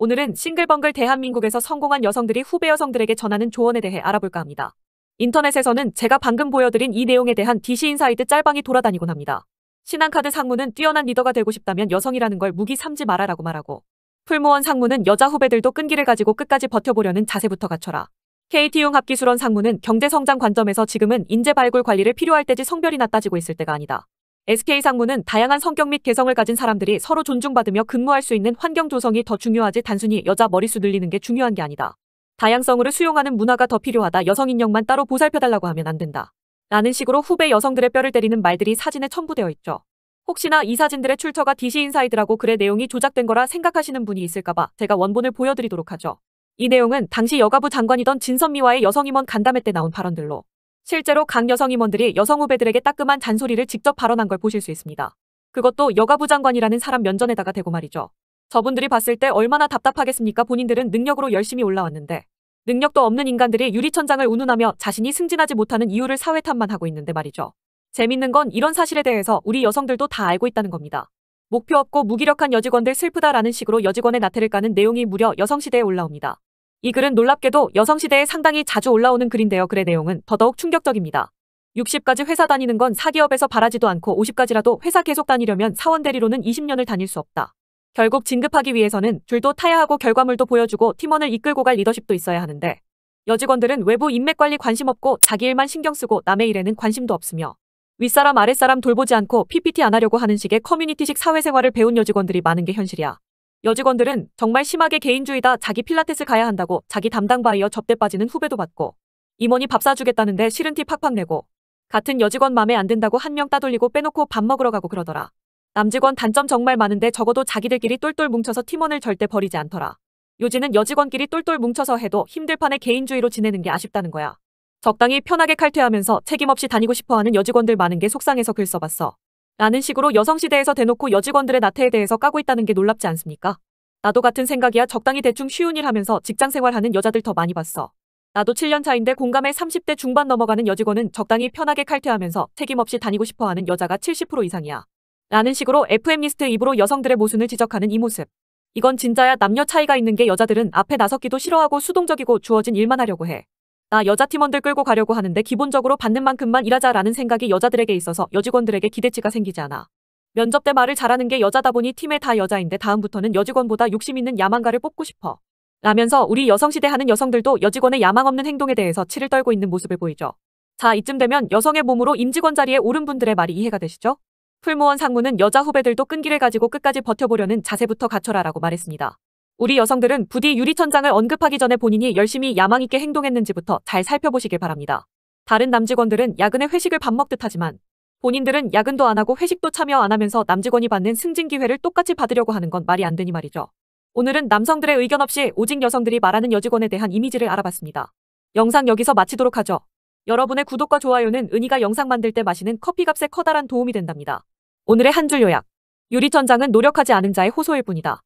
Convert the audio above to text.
오늘은 싱글벙글 대한민국에서 성공한 여성들이 후배 여성들에게 전하는 조언에 대해 알아볼까 합니다. 인터넷에서는 제가 방금 보여드린 이 내용에 대한 DC 인사이드 짤방이 돌아다니곤 합니다. 신한카드 상무는 뛰어난 리더가 되고 싶다면 여성이라는 걸 무기 삼지 마라라고 말하고 풀무원 상무는 여자 후배들도 끈기를 가지고 끝까지 버텨보려는 자세부터 갖춰라. k t 용합기술원 상무는 경제성장 관점에서 지금은 인재 발굴 관리를 필요할 때지 성별이낮다지고 있을 때가 아니다. SK 상무는 다양한 성격 및 개성을 가진 사람들이 서로 존중받으며 근무할 수 있는 환경 조성이 더 중요하지 단순히 여자 머리수 늘리는 게 중요한 게 아니다. 다양성을 수용하는 문화가 더 필요하다. 여성 인력만 따로 보살펴달라고 하면 안 된다. 라는 식으로 후배 여성들의 뼈를 때리는 말들이 사진에 첨부되어 있죠. 혹시나 이 사진들의 출처가 DC 인사이드라고 글의 내용이 조작된 거라 생각하시는 분이 있을까봐 제가 원본을 보여드리도록 하죠. 이 내용은 당시 여가부 장관이던 진선미와의 여성임원 간담회 때 나온 발언들로 실제로 각 여성 임원들이 여성 후배들에게 따끔한 잔소리를 직접 발언한 걸 보실 수 있습니다. 그것도 여가부 장관이라는 사람 면전에다가 대고 말이죠. 저분들이 봤을 때 얼마나 답답하겠습니까? 본인들은 능력으로 열심히 올라왔는데 능력도 없는 인간들이 유리천장을 운운하며 자신이 승진하지 못하는 이유를 사회 탓만 하고 있는데 말이죠. 재밌는 건 이런 사실에 대해서 우리 여성들도 다 알고 있다는 겁니다. 목표 없고 무기력한 여직원들 슬프다라는 식으로 여직원의 나태를 까는 내용이 무려 여성시대에 올라옵니다. 이 글은 놀랍게도 여성시대에 상당히 자주 올라오는 글인데요. 글의 내용은 더더욱 충격적입니다. 60까지 회사 다니는 건 사기업에서 바라지도 않고 50까지라도 회사 계속 다니려면 사원 대리로는 20년을 다닐 수 없다. 결국 진급하기 위해서는 줄도 타야 하고 결과물도 보여주고 팀원을 이끌고 갈 리더십도 있어야 하는데 여직원들은 외부 인맥 관리 관심 없고 자기 일만 신경 쓰고 남의 일에는 관심도 없으며 윗사람 아랫사람 돌보지 않고 PPT 안 하려고 하는 식의 커뮤니티식 사회생활을 배운 여직원들이 많은 게 현실이야. 여직원들은 정말 심하게 개인주의다 자기 필라테스 가야 한다고 자기 담당 바이어 접대 빠지는 후배도 봤고 임원이 밥 사주겠다는데 싫은 티 팍팍 내고 같은 여직원 맘에 안 든다고 한 명 따돌리고 빼놓고 밥 먹으러 가고 그러더라. 남직원 단점 정말 많은데 적어도 자기들끼리 똘똘 뭉쳐서 팀원을 절대 버리지 않더라. 요지는 여직원끼리 똘똘 뭉쳐서 해도 힘들 판에 개인주의로 지내는 게 아쉽다는 거야. 적당히 편하게 칼퇴하면서 책임없이 다니고 싶어하는 여직원들 많은 게 속상해서 글 써봤어. 라는 식으로 여성시대에서 대놓고 여직원들의 나태에 대해서 까고 있다는 게 놀랍지 않습니까? 나도 같은 생각이야 적당히 대충 쉬운 일 하면서 직장 생활하는 여자들 더 많이 봤어. 나도 7년 차인데 공감의 30대 중반 넘어가는 여직원은 적당히 편하게 칼퇴하면서 책임없이 다니고 싶어하는 여자가 70% 이상이야. 라는 식으로 FM리스트 입으로 여성들의 모순을 지적하는 이 모습. 이건 진짜야 남녀 차이가 있는 게 여자들은 앞에 나섰기도 싫어하고 수동적이고 주어진 일만 하려고 해. 나 여자 팀원들 끌고 가려고 하는데 기본적으로 받는 만큼만 일하자라는 생각이 여자들에게 있어서 여직원들에게 기대치가 생기지 않아. 면접 때 말을 잘하는 게 여자다 보니 팀에 다 여자인데 다음부터는 여직원보다 욕심 있는 야망가를 뽑고 싶어. 라면서 우리 여성시대 하는 여성들도 여직원의 야망 없는 행동에 대해서 치를 떨고 있는 모습을 보이죠. 자 이쯤 되면 여성의 몸으로 임직원 자리에 오른 분들의 말이 이해가 되시죠? 풀무원 상무는 여자 후배들도 끈기를 가지고 끝까지 버텨보려는 자세부터 갖춰라라고 말했습니다. 우리 여성들은 부디 유리천장을 언급하기 전에 본인이 열심히 야망있게 행동했는지부터 잘 살펴보시길 바랍니다. 다른 남직원들은 야근에 회식을 밥 먹듯 하지만 본인들은 야근도 안 하고 회식도 참여 안 하면서 남직원이 받는 승진 기회를 똑같이 받으려고 하는 건 말이 안 되니 말이죠. 오늘은 남성들의 의견 없이 오직 여성들이 말하는 여직원에 대한 이미지를 알아봤습니다. 영상 여기서 마치도록 하죠. 여러분의 구독과 좋아요는 은희가 영상 만들 때 마시는 커피값에 커다란 도움이 된답니다. 오늘의 한 줄 요약. 유리천장은 노력하지 않은 자의 호소일 뿐이다.